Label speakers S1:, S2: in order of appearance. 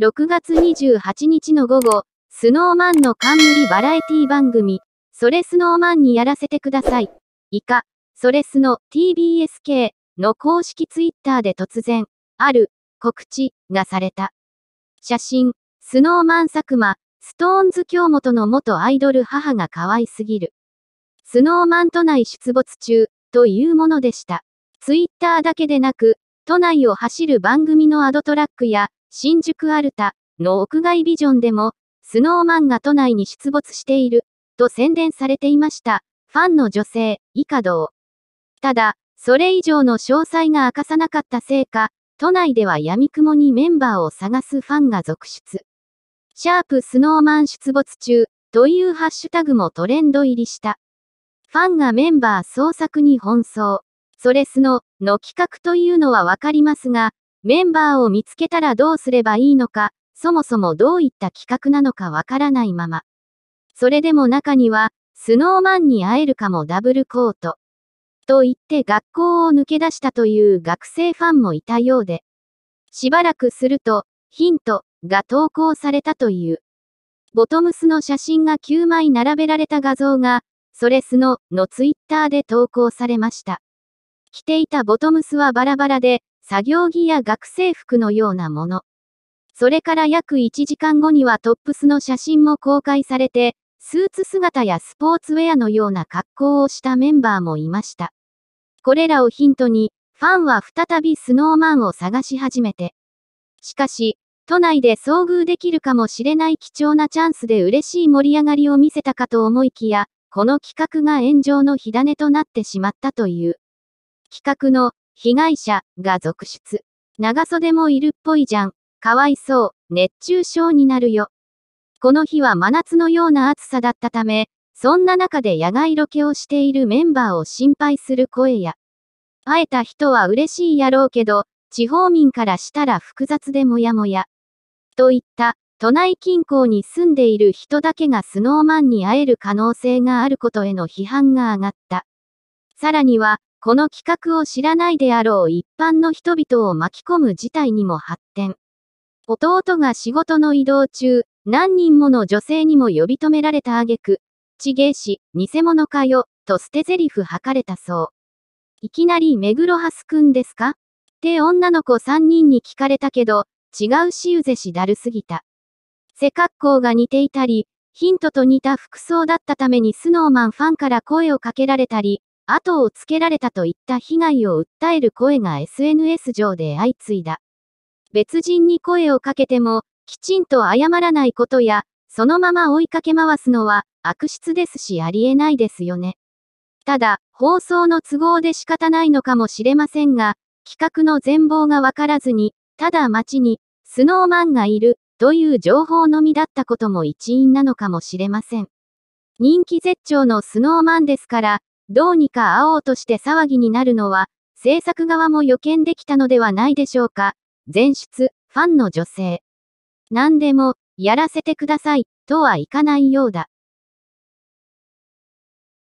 S1: 6月28日の午後、スノーマンの冠バラエティ番組、それスノーマンにやらせてください。以下、それスの TBSK の公式ツイッターで突然、ある告知がされた。写真、スノーマン佐久間、ストーンズ京本の元アイドル母が可愛すぎる。スノーマン都内出没中、というものでした。ツイッターだけでなく、都内を走る番組のアドトラックや、新宿アルタの屋外ビジョンでも、スノーマンが都内に出没している、と宣伝されていました。ファンの女性、以下同。ただ、それ以上の詳細が明かさなかったせいか、都内では闇雲にメンバーを探すファンが続出。シャープスノーマン出没中、というハッシュタグもトレンド入りした。ファンがメンバー創作に奔走。それスノの企画というのはわかりますが、メンバーを見つけたらどうすればいいのか、そもそもどういった企画なのかわからないまま。それでも中には、スノーマンに会えるかもダブルコート。と言って学校を抜け出したという学生ファンもいたようで。しばらくすると、ヒントが投稿されたという。ボトムスの写真が9枚並べられた画像が、それスノのツイッターで投稿されました。着ていたボトムスはバラバラで、作業着や学生服のようなもの。それから約1時間後にはトップスの写真も公開されて、スーツ姿やスポーツウェアのような格好をしたメンバーもいました。これらをヒントに、ファンは再びスノーマンを探し始めて。しかし、都内で遭遇できるかもしれない貴重なチャンスで嬉しい盛り上がりを見せたかと思いきや、この企画が炎上の火種となってしまったという。企画の被害者が続出。長袖もいるっぽいじゃん。かわいそう。熱中症になるよ。この日は真夏のような暑さだったため、そんな中で野外ロケをしているメンバーを心配する声や、会えた人は嬉しいやろうけど、地方民からしたら複雑でもやもや。といった、都内近郊に住んでいる人だけがスノーマンに会える可能性があることへの批判が上がった。さらには、この企画を知らないであろう一般の人々を巻き込む事態にも発展。弟が仕事の移動中、何人もの女性にも呼び止められた挙句、ちげえし、偽物かよ、と捨て台詞吐かれたそう。いきなり目黒ハスくんですかって女の子3人に聞かれたけど、違うしゆぜしだるすぎた。背格好が似ていたり、ヒントと似た服装だったためにスノーマンファンから声をかけられたり、後をつけられたといった被害を訴える声が SNS 上で相次いだ。別人に声をかけても、きちんと謝らないことや、そのまま追いかけ回すのは悪質ですしありえないですよね。ただ、放送の都合で仕方ないのかもしれませんが、企画の全貌がわからずに、ただ街に、スノーマンがいる、という情報のみだったことも一因なのかもしれません。人気絶頂のスノーマンですから、どうにか会おうとして騒ぎになるのは、制作側も予見できたのではないでしょうか。前出、ファンの女性。何でも、やらせてください、とはいかないようだ。